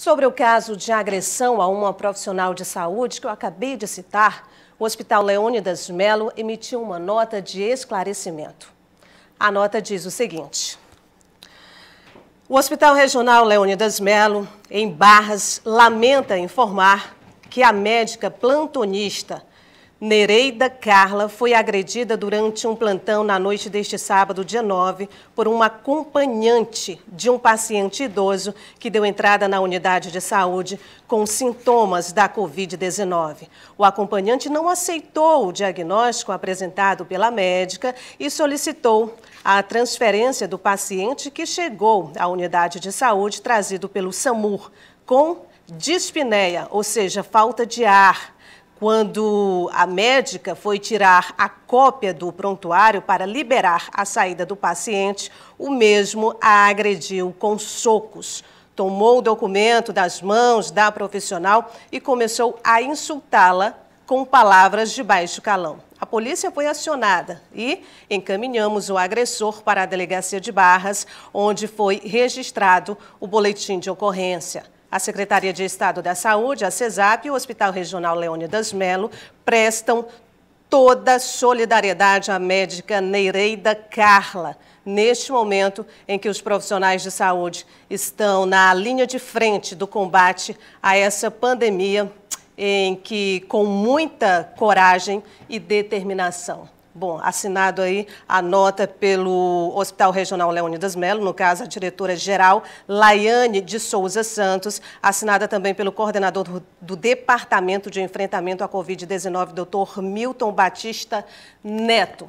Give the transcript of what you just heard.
Sobre o caso de agressão a uma profissional de saúde que eu acabei de citar, o Hospital Leônidas Melo emitiu uma nota de esclarecimento. A nota diz o seguinte. O Hospital Regional Leônidas Melo, em Barras, lamenta informar que a médica plantonista Nereida Carla foi agredida durante um plantão na noite deste sábado, dia 9, por um acompanhante de um paciente idoso que deu entrada na unidade de saúde com sintomas da Covid-19. O acompanhante não aceitou o diagnóstico apresentado pela médica e solicitou a transferência do paciente que chegou à unidade de saúde trazido pelo SAMUR com dispneia, ou seja, falta de ar quando a médica foi tirar a cópia do prontuário para liberar a saída do paciente, o mesmo a agrediu com socos. Tomou o documento das mãos da profissional e começou a insultá-la com palavras de baixo calão. A polícia foi acionada e encaminhamos o agressor para a delegacia de Barras, onde foi registrado o boletim de ocorrência. A Secretaria de Estado da Saúde, a CESAP e o Hospital Regional Leônidas Melo prestam toda solidariedade à médica Neireida Carla, neste momento em que os profissionais de saúde estão na linha de frente do combate a essa pandemia, em que com muita coragem e determinação. Bom, assinado aí a nota pelo Hospital Regional Leônidas Melo, no caso a diretora-geral Laiane de Souza Santos, assinada também pelo coordenador do Departamento de Enfrentamento à Covid-19, doutor Milton Batista Neto.